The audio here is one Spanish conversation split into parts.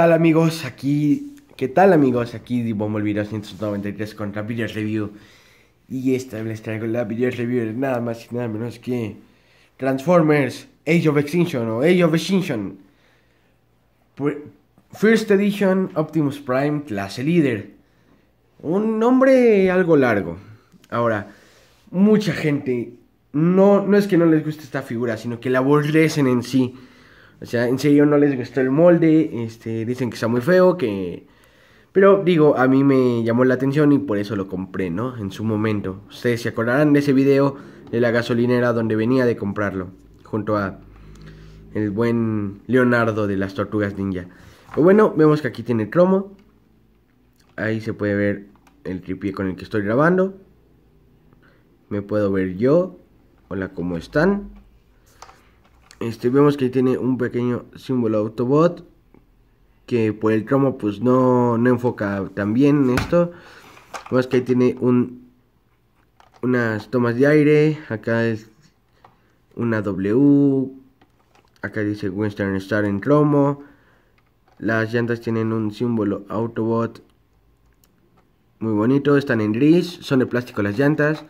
tal amigos? Aquí, ¿qué tal amigos? Aquí de Video 193 contra video Review Y esta vez les traigo la video Review de nada más y nada menos que Transformers Age of Extinction o Age of Extinction First Edition Optimus Prime clase líder Un nombre algo largo Ahora, mucha gente no, no es que no les guste esta figura, sino que la aborrecen en sí o sea, en serio no les gustó el molde, este, dicen que está muy feo, que... Pero digo, a mí me llamó la atención y por eso lo compré, ¿no? En su momento. Ustedes se acordarán de ese video de la gasolinera donde venía de comprarlo, junto a el buen Leonardo de las Tortugas Ninja. Pero bueno, vemos que aquí tiene el cromo. Ahí se puede ver el tripié con el que estoy grabando. Me puedo ver yo. Hola, ¿cómo están? Este, vemos que tiene un pequeño símbolo Autobot. Que por el cromo pues no, enfoca tan bien esto. Vemos que tiene un, unas tomas de aire. Acá es una W. Acá dice Western Star en cromo. Las llantas tienen un símbolo Autobot muy bonito, están en gris, son de plástico las llantas,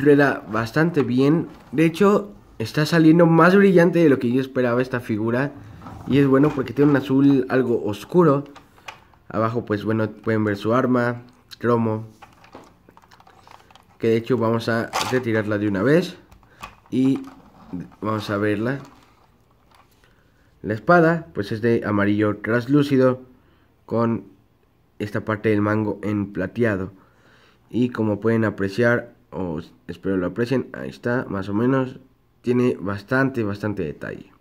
rueda bastante bien, de hecho está saliendo más brillante de lo que yo esperaba esta figura. Y es bueno porque tiene un azul algo oscuro. Abajo pues bueno pueden ver su arma, cromo. Que de hecho vamos a retirarla de una vez. Y vamos a verla. La espada pues es de amarillo translúcido con esta parte del mango en plateado. Y como pueden apreciar, o espero lo aprecien, ahí está, más o menos, tiene bastante, bastante detalle.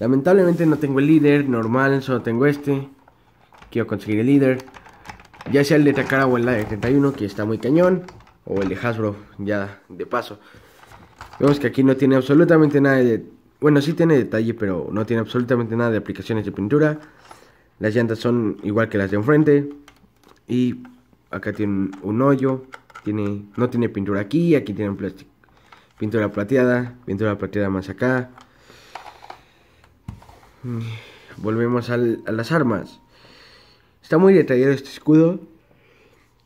Lamentablemente no tengo el líder normal, solo tengo este. Quiero conseguir el líder. Ya sea el de Takara o el de 31, que está muy cañón. O el de Hasbro, ya de paso. Vemos que aquí no tiene absolutamente nada de... Bueno, sí tiene detalle, pero no tiene absolutamente nada de aplicaciones de pintura. Las llantas son igual que las de enfrente. Y acá tiene un hoyo. Tiene, no tiene pintura aquí, aquí tiene plástico pintura plateada, pintura plateada más acá. Volvemos a las armas. Está muy detallado este escudo.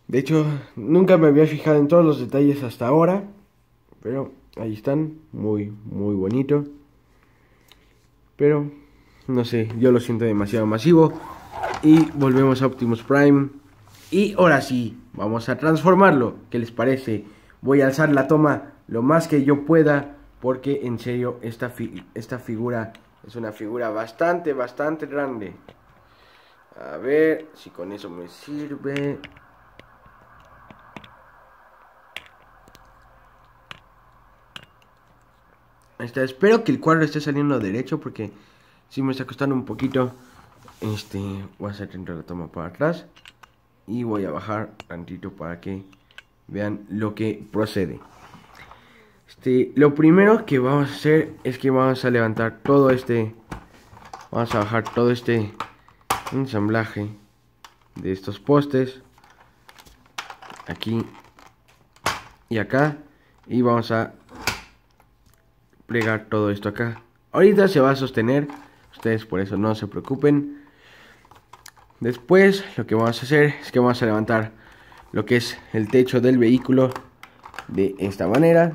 De hecho, nunca me había fijado en todos los detalles hasta ahora. Pero ahí están. Muy, muy bonito. Pero, no sé, yo lo siento demasiado masivo. Y volvemos a Optimus Prime. Y ahora sí, vamos a transformarlo. ¿Qué les parece? Voy a alzar la toma lo más que yo pueda, porque en serio esta, esta figura es una figura bastante, bastante grande. A ver si con eso me sirve. Está, espero que el cuadro esté saliendo derecho porque si me está costando un poquito. Este, voy a hacer dentro la toma para atrás. Y voy a bajar tantito para que vean lo que procede. Este, lo primero que vamos a hacer es que vamos a levantar todo este... Vamos a bajar todo este ensamblaje de estos postes. Aquí y acá. Y vamos a plegar todo esto acá. Ahorita se va a sostener. Ustedes por eso no se preocupen. Después lo que vamos a hacer es que vamos a levantar lo que es el techo del vehículo de esta manera.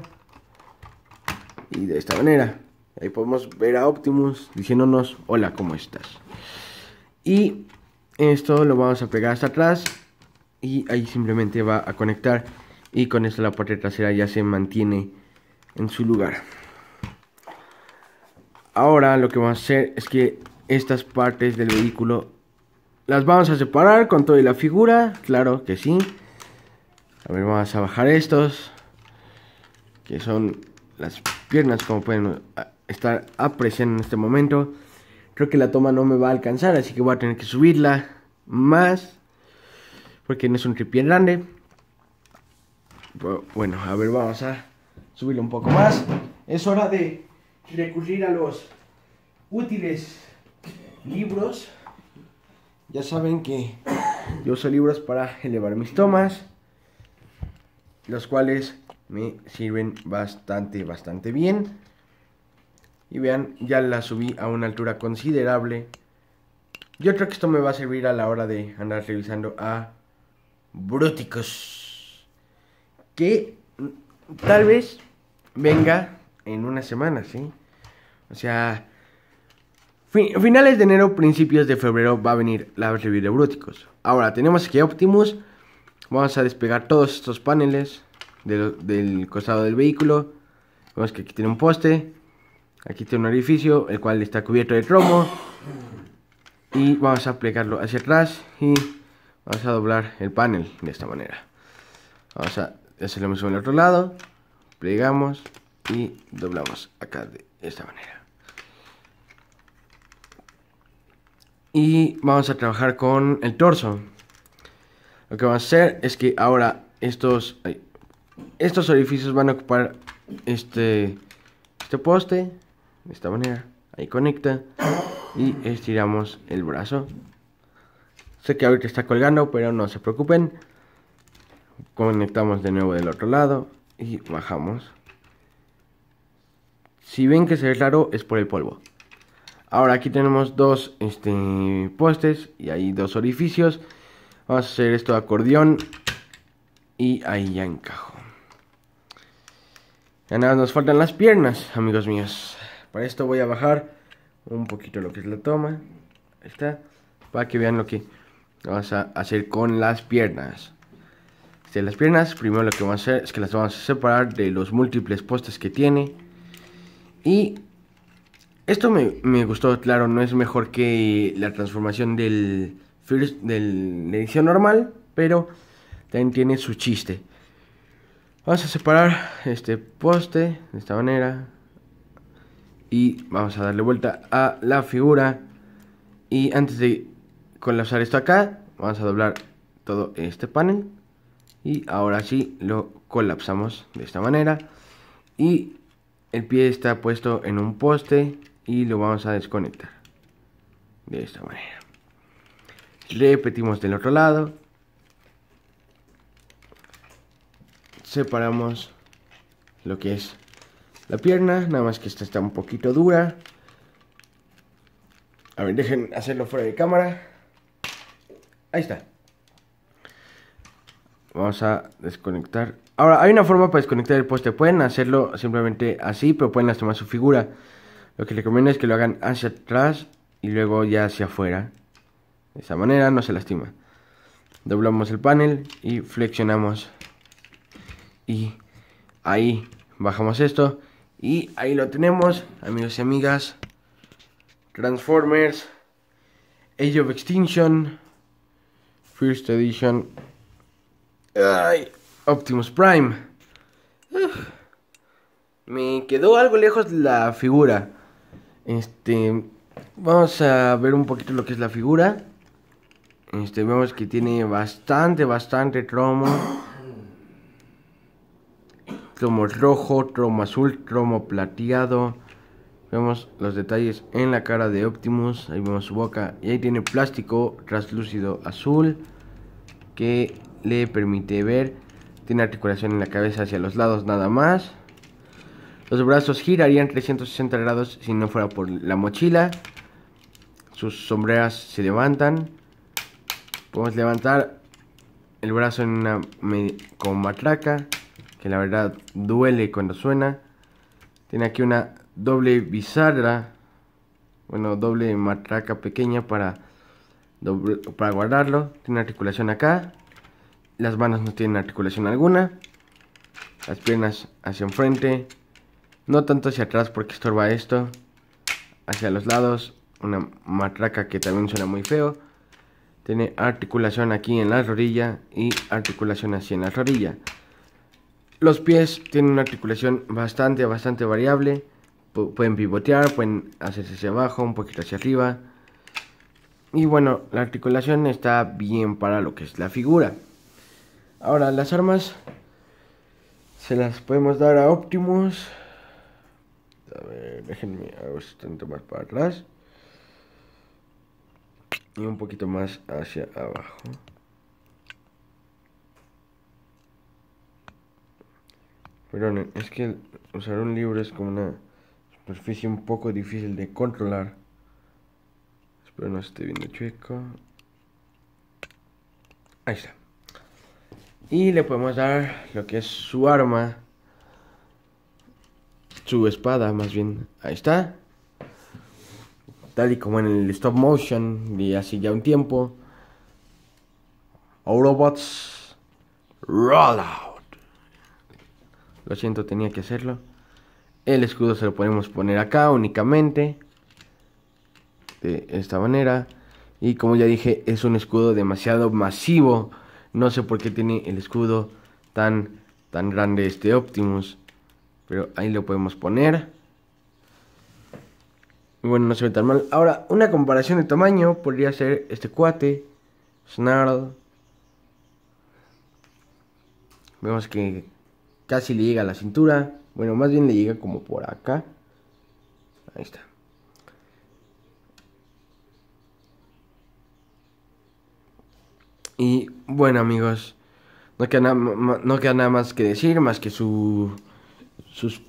Y de esta manera, ahí podemos ver a Optimus diciéndonos, hola, ¿cómo estás? Y esto lo vamos a pegar hasta atrás y ahí simplemente va a conectar y con esto la parte trasera ya se mantiene en su lugar. Ahora lo que vamos a hacer es que estas partes del vehículo las vamos a separar con toda la figura, claro que sí. A ver, vamos a bajar estos, que son las piernas, como pueden ah, estar apreciando en este momento. Creo que la toma no me va a alcanzar, así que voy a tener que subirla más. Porque no es un tripié grande. bueno, a ver, vamos a subirlo un poco más. Es hora de recurrir a los útiles libros. Ya saben que yo uso libros para elevar mis tomas. Los cuales me sirven bastante, bastante bien. Y vean, ya la subí a una altura considerable. Yo creo que esto me va a servir a la hora de andar revisando a Bruticus. Que tal vez venga en una semana, ¿sí? O sea, finales de enero, principios de febrero va a venir la review de Bruticus. Ahora, tenemos aquí Optimus. Vamos a despegar todos estos paneles del, costado del vehículo. Vemos que aquí tiene un poste, aquí tiene un orificio, el cual está cubierto de cromo. Y vamos a plegarlo hacia atrás y vamos a doblar el panel de esta manera. Vamos a hacer lo mismo en el otro lado, plegamos y doblamos acá de esta manera. Y vamos a trabajar con el torso. Lo que vamos a hacer es que ahora estos... Estos orificios van a ocupar este, este poste, de esta manera. Ahí conecta y estiramos el brazo. Sé que ahorita está colgando, pero no se preocupen. Conectamos de nuevo del otro lado y bajamos. Si ven que se ve claro, es por el polvo. Ahora aquí tenemos dos este, postes y hay dos orificios. Vamos a hacer esto de acordeón y ahí ya encajo. Ya nada, nos faltan las piernas, amigos míos. Para esto voy a bajar un poquito lo que es la toma. Ahí está. Para que vean lo que vamos a hacer con las piernas. De las piernas, primero lo que vamos a hacer es que las vamos a separar de los múltiples postes que tiene. Y esto me, gustó, claro, no es mejor que la transformación del, del, edición normal, pero también tiene su chiste. Vamos a separar este poste de esta manera. Y vamos a darle vuelta a la figura. Y antes de colapsar esto acá, vamos a doblar todo este panel. Y ahora sí lo colapsamos de esta manera. Y el pie está puesto en un poste y lo vamos a desconectar. De esta manera. Repetimos del otro lado. separamos lo que es la pierna, nada más que esta está un poquito dura. A ver, dejen hacerlo fuera de cámara. Ahí está. Vamos a desconectar. Ahora, hay una forma para desconectar el poste. Pueden hacerlo simplemente así, pero pueden lastimar su figura. Lo que les recomiendo es que lo hagan hacia atrás y luego ya hacia afuera. De esa manera no se lastima. Doblamos el panel y flexionamos y ahí bajamos esto. Y ahí lo tenemos, amigos y amigas. Transformers. Age of Extinction. First Edition. Optimus Prime. me quedó algo lejos la figura. Este, vamos a ver un poquito lo que es la figura. Este, vemos que tiene bastante, bastante cromo cromo rojo, tromo azul, cromo plateado. Vemos los detalles en la cara de Optimus, ahí vemos su boca y ahí tiene plástico translúcido azul que le permite ver. Tiene articulación en la cabeza hacia los lados nada más. Los brazos girarían 360 grados si no fuera por la mochila. Sus sombreras se levantan. Podemos levantar el brazo en una con matraca que la verdad duele cuando suena. Tiene aquí una doble bisagra bueno, doble matraca pequeña para, para guardarlo. Tiene articulación acá. Las manos no tienen articulación alguna. Las piernas hacia enfrente. No tanto hacia atrás porque estorba esto. Hacia los lados. Una matraca que también suena muy feo. Tiene articulación aquí en la rodilla y articulación así en la rodilla. Los pies tienen una articulación bastante, bastante variable. pueden pivotear, pueden hacerse hacia abajo, un poquito hacia arriba. Y bueno, la articulación está bien para lo que es la figura. Ahora, las armas se las podemos dar a Optimus. A ver, déjenme, hago tanto más para atrás. Y un poquito más hacia abajo. Perdón, es que usar un libro es como una superficie un poco difícil de controlar. Espero no esté viendo chueco. Ahí está. Y le podemos dar lo que es su arma. Su espada, más bien. Ahí está. Tal y como en el stop motion de hace ya un tiempo. Autobots Rollout. Lo siento, tenía que hacerlo. El escudo se lo podemos poner acá únicamente. De esta manera. Y como ya dije, es un escudo demasiado masivo. No sé por qué tiene el escudo tan, tan grande este Optimus. Pero ahí lo podemos poner. bueno, no se ve tan mal. Ahora, una comparación de tamaño podría ser este cuate. Snarl. Vemos que Casi le llega a la cintura. Bueno, más bien le llega como por acá. Ahí está. Y bueno amigos, no queda, nada más que decir, más que su, sus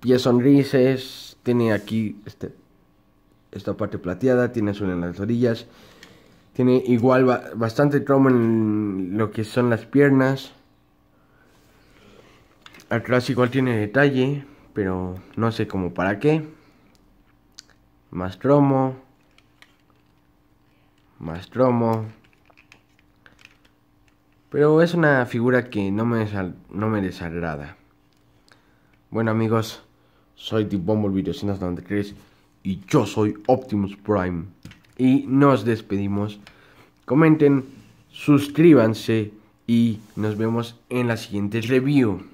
pies sonrises, tiene aquí este, esta parte plateada, tiene azul en las orillas, tiene igual bastante cromo en lo que son las piernas. Atrás igual tiene detalle, pero no sé cómo para qué. Más tromo. Más tromo. Pero es una figura que no me, no me desagrada. Bueno amigos, soy The donde crees. y yo soy Optimus Prime. Y nos despedimos. Comenten, suscríbanse y nos vemos en la siguiente review.